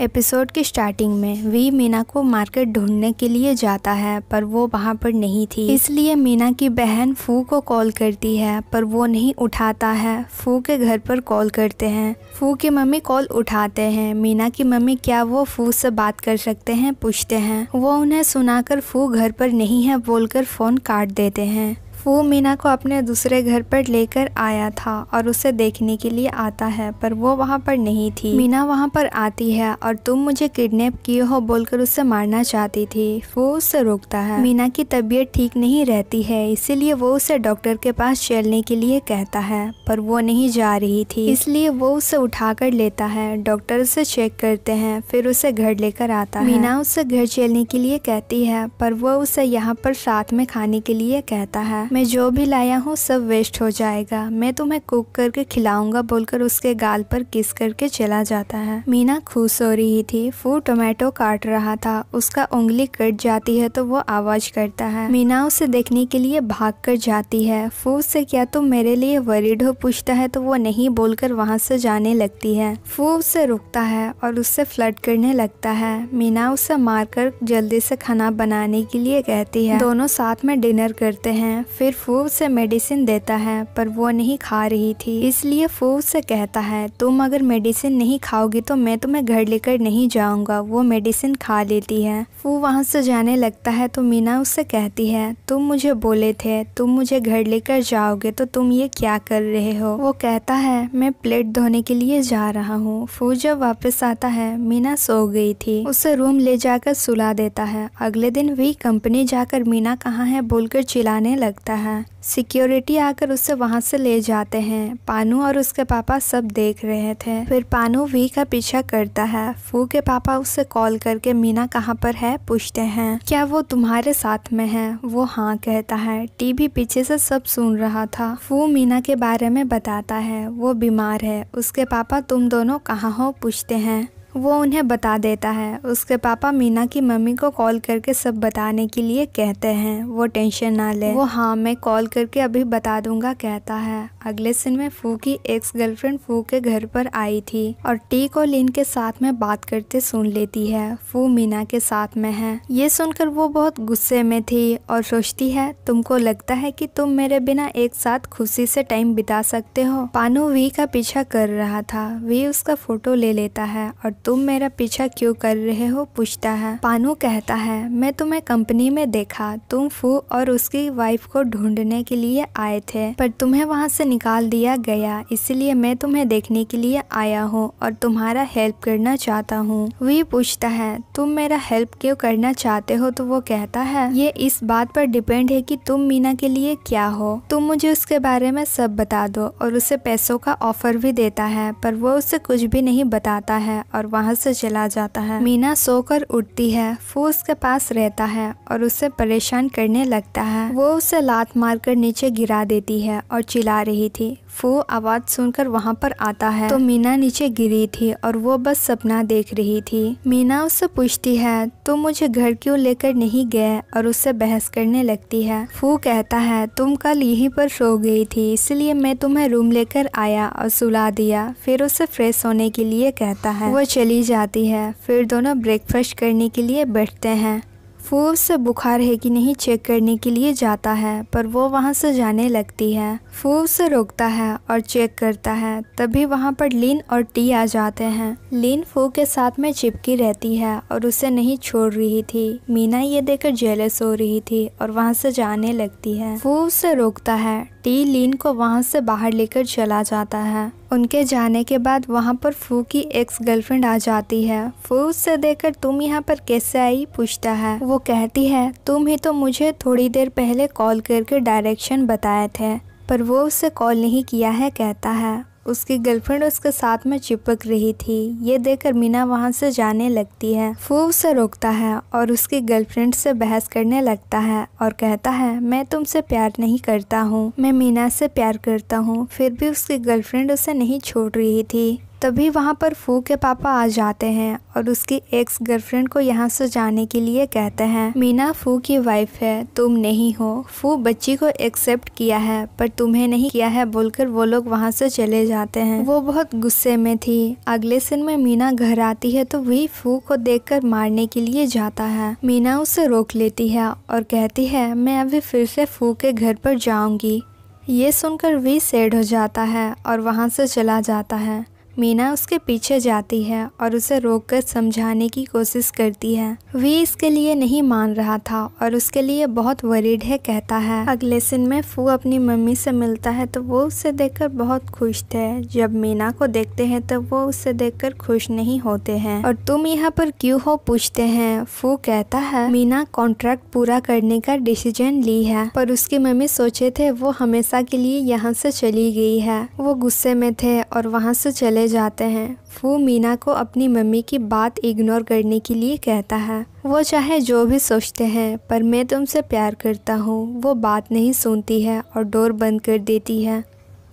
episode की starting में we Meena को मार्केट ढूंढने के लिए जाता है पर वो वहाँ पर नहीं थी इसलिए मीना की बहन फू को कॉल करती है पर वो नहीं उठाता है फू के घर पर कॉल करते हैं फू की मम्मी कॉल उठाते हैं मीना की मम्मी क्या वो फू से बात कर सकते हैं पूछते हैं वो उन्हें सुनाकर फू घर पर नहीं है बोलकर फ़ोन काट देते हैं वो मीना को अपने दूसरे घर पर लेकर आया था और उसे देखने के लिए आता है पर वो वहाँ पर नहीं थी मीना वहाँ पर आती है और तुम मुझे किडनैप किए हो बोलकर उसे मारना चाहती थी वो उसे रोकता है मीना की तबीयत ठीक नहीं रहती है इसीलिए वो उसे डॉक्टर के पास चलने के लिए कहता है पर वो नहीं जा रही थी इसलिए वो उसे उठाकर लेता है डॉक्टर उसे चेक करते हैं फिर उसे घर लेकर आता है मीना उसे घर चलने के लिए कहती है पर वो उसे यहाँ पर साथ में खाने के लिए कहता है मैं जो भी लाया हूँ सब वेस्ट हो जाएगा मैं तुम्हें कुक करके खिलाऊंगा बोलकर उसके गाल पर किस करके चला जाता है मीना खुश हो रही थी फू टोमेटो काट रहा था उसका उंगली कट जाती है तो वो आवाज करता है मीना उसे देखने के लिए भाग कर जाती है फू से क्या तुम मेरे लिए वरीड हो पूछता है तो वो नहीं बोलकर वहाँ से जाने लगती है फू उसे रुकता है और उससे फ्लट करने लगता है मीना उसे मारकर जल्दी से खाना बनाने के लिए कहती है दोनों साथ में डिनर करते हैं फिर फिर फू उसे मेडिसिन देता है पर वो नहीं खा रही थी इसलिए फू उसे कहता है तुम अगर मेडिसिन नहीं खाओगी तो मैं तुम्हें घर लेकर नहीं जाऊंगा वो मेडिसिन खा लेती है फू वहाँ से जाने लगता है तो मीना उससे कहती है तुम मुझे बोले थे तुम मुझे घर लेकर जाओगे तो तुम ये क्या कर रहे हो वो कहता है मैं प्लेट धोने के लिए जा रहा हूँ फू जब वापस आता है मीना सो गई थी उसे रूम ले जाकर सुला देता है अगले दिन वही कंपनी जाकर मीना कहाँ है बोलकर चिल्लाने लगता लगता है सिक्योरिटी आकर उसे वहाँ से ले जाते हैं पानू और उसके पापा सब देख रहे थे फिर पानू वी का पीछा करता है फू के पापा उसे कॉल करके मीना कहाँ पर है पूछते हैं क्या वो तुम्हारे साथ में है वो हाँ कहता है टीवी पीछे से सब सुन रहा था फू मीना के बारे में बताता है वो बीमार है उसके पापा तुम दोनों कहाँ हो पूछते हैं वो उन्हें बता देता है उसके पापा मीना की मम्मी को कॉल करके सब बताने के लिए कहते हैं वो टेंशन ना ले वो हाँ मैं कॉल करके अभी बता दूंगा कहता है अगले सिन में फू की एक्स गर्लफ्रेंड फू के घर पर आई थी और टी को लिन के साथ में बात करते सुन लेती है फू मीना के साथ में है ये सुनकर वो बहुत गुस्से में थी और सोचती है तुमको लगता है की तुम मेरे बिना एक साथ खुशी से टाइम बिता सकते हो पानू वी का पीछा कर रहा था वी उसका फोटो ले लेता है और तुम मेरा पीछा क्यों कर रहे हो पूछता है पानू कहता है मैं तुम्हें कंपनी में देखा तुम फू और उसकी वाइफ को ढूंढने के लिए आए थे पर तुम्हें वहाँ से निकाल दिया गया इसलिए मैं तुम्हें देखने के लिए आया हूँ और तुम्हारा हेल्प करना चाहता हूँ वी पूछता है तुम मेरा हेल्प क्यों करना चाहते हो तो वो कहता है ये इस बात पर डिपेंड है की तुम मीना के लिए क्या हो तुम मुझे उसके बारे में सब बता दो और उसे पैसों का ऑफर भी देता है पर वो उसे कुछ भी नहीं बताता है और और वहाँ से चला जाता है मीना सोकर उठती है फूस के पास रहता है और उसे परेशान करने लगता है वो उसे लात मारकर नीचे गिरा देती है और चिल्ला रही थी वो आवाज़ सुनकर वहाँ पर आता है तो मीना नीचे गिरी थी और वो बस सपना देख रही थी मीना उससे पूछती है तुम मुझे घर क्यों लेकर नहीं गए और उससे बहस करने लगती है फू कहता है तुम कल यहीं पर सो गई थी इसलिए मैं तुम्हें रूम लेकर आया और सुला दिया फिर उसे फ्रेश होने के लिए कहता है वो चली जाती है फिर दोनों ब्रेकफास्ट करने के लिए बैठते हैं वो उससे बुखार है कि नहीं चेक करने के लिए जाता है पर वो वहाँ से जाने लगती है वो उसे रोकता है और चेक करता है तभी वहाँ पर लीन और टी आ जाते हैं लीन फो के साथ में चिपकी रहती है और उसे नहीं छोड़ रही थी मीना ये देखकर जेलस हो रही थी और वहाँ से जाने लगती है वो उसे रोकता है टी लीन को वहाँ से बाहर लेकर चला जाता है उनके जाने के बाद वहाँ पर फू की एक्स गर्लफ्रेंड आ जाती है फू उससे देखकर तुम यहाँ पर कैसे आई पूछता है वो कहती है तुम ही तो मुझे थोड़ी देर पहले कॉल करके डायरेक्शन बताए थे पर वो उसे कॉल नहीं किया है कहता है उसकी गर्लफ्रेंड उसके साथ में चिपक रही थी ये देखकर मीना वहाँ से जाने लगती है फू उसे रोकता है और उसकी गर्लफ्रेंड से बहस करने लगता है और कहता है मैं तुमसे प्यार नहीं करता हूँ मैं मीना से प्यार करता हूँ फिर भी उसकी गर्लफ्रेंड उसे नहीं छोड़ रही थी तभी वहाँ पर फू के पापा आ जाते हैं और उसकी एक्स गर्लफ्रेंड को यहाँ से जाने के लिए कहते हैं मीना फू की वाइफ है तुम नहीं हो फू बच्ची को एक्सेप्ट किया है पर तुम्हें नहीं किया है बोलकर वो लोग वहाँ से चले जाते हैं वो बहुत गुस्से में थी अगले सिन में मीना घर आती है तो वही फू को देख मारने के लिए जाता है मीना उसे रोक लेती है और कहती है मैं अभी फिर से फू के घर पर जाऊंगी ये सुनकर वी सेड हो जाता है और वहाँ से चला जाता है मीना उसके पीछे जाती है और उसे रोककर समझाने की कोशिश करती है वी इसके लिए नहीं मान रहा था और उसके लिए बहुत वरीड है कहता है अगले सिन में फू अपनी मम्मी से मिलता है तो वो उसे देखकर बहुत खुश थे जब मीना को देखते हैं तो वो उसे देखकर खुश नहीं होते हैं और तुम यहाँ पर क्यों हो पूछते हैं फू कहता है मीना कॉन्ट्रैक्ट पूरा करने का डिसीजन ली है पर उसकी मम्मी सोचे थे वो हमेशा के लिए यहाँ से चली गई है वो गुस्से में थे और वहाँ से चले जाते हैं वो मीना को अपनी मम्मी की बात इग्नोर करने के लिए कहता है वो चाहे जो भी सोचते हैं पर मैं तुमसे प्यार करता हूँ वो बात नहीं सुनती है और डोर बंद कर देती है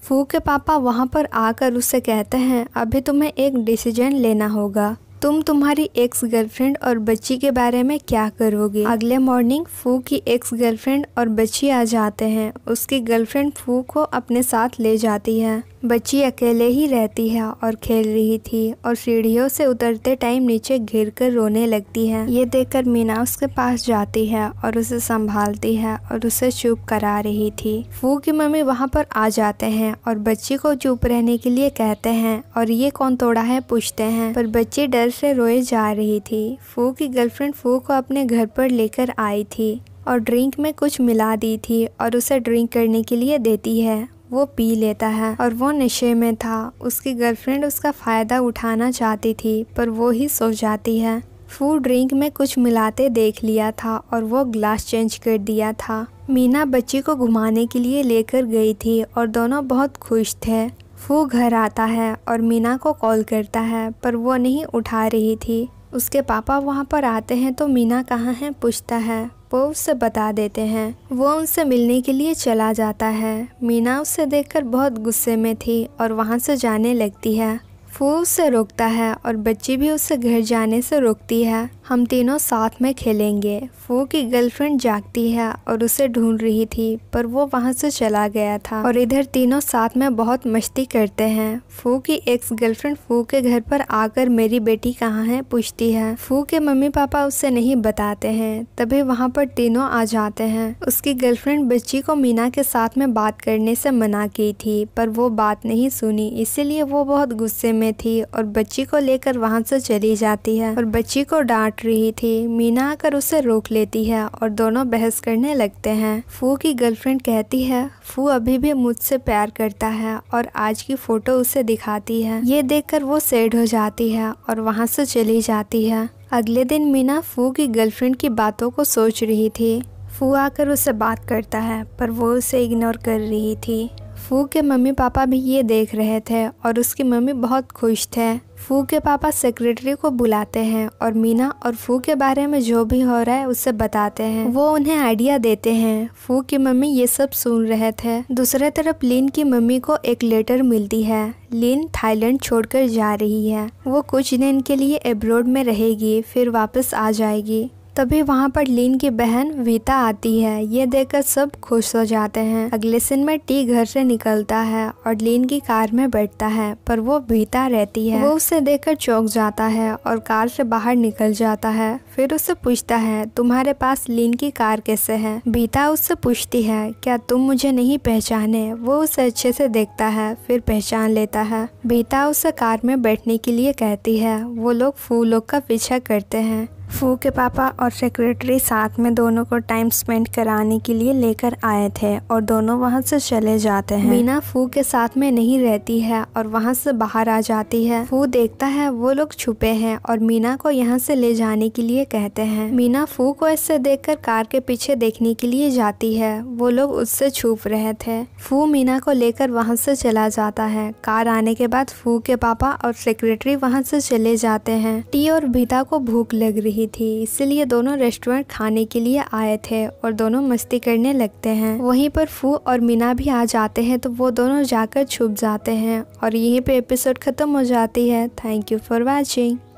फू के पापा वहाँ पर आकर उससे कहते हैं अभी तुम्हें एक डिसीजन लेना होगा तुम तुम्हारी एक्स गर्लफ्रेंड और बच्ची के बारे में क्या करोगे अगले मॉर्निंग फू की एक्स गर्लफ्रेंड और बच्ची आ जाते हैं उसकी गर्लफ्रेंड फू को अपने साथ ले जाती है बच्ची अकेले ही रहती है और खेल रही थी और सीढ़ियों से उतरते टाइम नीचे घिर कर रोने लगती है ये देखकर मीना उसके पास जाती है और उसे संभालती है और उसे चुप करा रही थी फू की मम्मी वहाँ पर आ जाते हैं और बच्ची को चुप रहने के लिए कहते हैं और ये कौन तोड़ा है पूछते हैं पर बच्ची डर से रोए जा रही थी फू की गर्लफ्रेंड फू को अपने घर पर लेकर आई थी और ड्रिंक में कुछ मिला दी थी और उसे ड्रिंक करने के लिए देती है वो पी लेता है और वो नशे में था उसकी गर्लफ्रेंड उसका फ़ायदा उठाना चाहती थी पर वो ही सो जाती है फू ड्रिंक में कुछ मिलाते देख लिया था और वो ग्लास चेंज कर दिया था मीना बच्ची को घुमाने के लिए लेकर गई थी और दोनों बहुत खुश थे वो घर आता है और मीना को कॉल करता है पर वो नहीं उठा रही थी उसके पापा वहाँ पर आते हैं तो मीना कहाँ है पूछता है वो उससे बता देते हैं वो उनसे मिलने के लिए चला जाता है मीना उससे देखकर बहुत गुस्से में थी और वहाँ से जाने लगती है वो उसे रोकता है और बच्ची भी उसे घर जाने से रोकती है हम तीनों साथ में खेलेंगे फो की गर्लफ्रेंड जागती है और उसे ढूंढ रही थी पर वो वहाँ से चला गया था और इधर तीनों साथ में बहुत मस्ती करते हैं फू की एक्स गर्लफ्रेंड फू के घर पर आकर मेरी बेटी कहाँ है पूछती है फू के मम्मी पापा उसे नहीं बताते हैं तभी वहाँ पर तीनों आ जाते हैं उसकी गर्लफ्रेंड बच्ची को मीना के साथ में बात करने से मना की थी पर वो बात नहीं सुनी इसीलिए वो बहुत गुस्से में में थी और बच्ची को लेकर वहाँ से चली जाती है और बच्ची को डांट रही थी मीना आकर उसे रोक लेती है और दोनों बहस करने लगते हैं फू की गर्लफ्रेंड कहती है फू अभी भी मुझसे प्यार करता है और आज की फोटो उसे दिखाती है ये देखकर वो सेड हो जाती है और वहाँ से चली जाती है अगले दिन मीना फू की गर्लफ्रेंड की बातों को सोच रही थी फू आकर उससे बात करता है पर वो उसे इग्नोर कर रही थी फू के मम्मी पापा भी ये देख रहे थे और उसकी मम्मी बहुत खुश थे फू के पापा सेक्रेटरी को बुलाते हैं और मीना और फू के बारे में जो भी हो रहा है उसे बताते हैं वो उन्हें आइडिया देते हैं फू की मम्मी ये सब सुन रहे थे दूसरे तरफ लीन की मम्मी को एक लेटर मिलती है लीन थाईलैंड छोड़कर जा रही है वो कुछ दिन के लिए एब्रोड में रहेगी फिर वापस आ जाएगी तभी वहाँ पर लीन की बहन वीता आती है ये देखकर सब खुश हो जाते हैं अगले सिन में टी घर से निकलता है और लीन की कार में बैठता है पर वो वीता रहती है वो उसे देखकर चौंक जाता है और कार से बाहर निकल जाता है फिर उसे पूछता है तुम्हारे पास लीन की कार कैसे है वीता उससे पूछती है क्या तुम मुझे नहीं पहचाने वो उसे अच्छे से देखता है फिर पहचान लेता है वीता उसे कार में बैठने के लिए कहती है वो लोग फूलों का पीछा करते हैं फू के पापा और सेक्रेटरी साथ में दोनों को टाइम स्पेंड कराने के लिए लेकर आए थे और दोनों वहां से चले जाते हैं मीना फू के साथ में नहीं रहती है और वहाँ से बाहर आ जाती है फू देखता है वो लोग छुपे हैं और मीना को यहाँ से ले जाने के लिए कहते हैं मीना फू को इससे देखकर कार के पीछे देखने के लिए जाती है वो लोग उससे छुप रहे थे फू मीना को लेकर वहाँ से चला जाता है कार आने के बाद फू के पापा और सेक्रेटरी वहाँ से चले जाते हैं टी और भीता को भूख लग रही रही थी इसलिए दोनों रेस्टोरेंट खाने के लिए आए थे और दोनों मस्ती करने लगते हैं वहीं पर फू और मीना भी आ जाते हैं तो वो दोनों जाकर छुप जाते हैं और यहीं पे एपिसोड खत्म हो जाती है थैंक यू फॉर वॉचिंग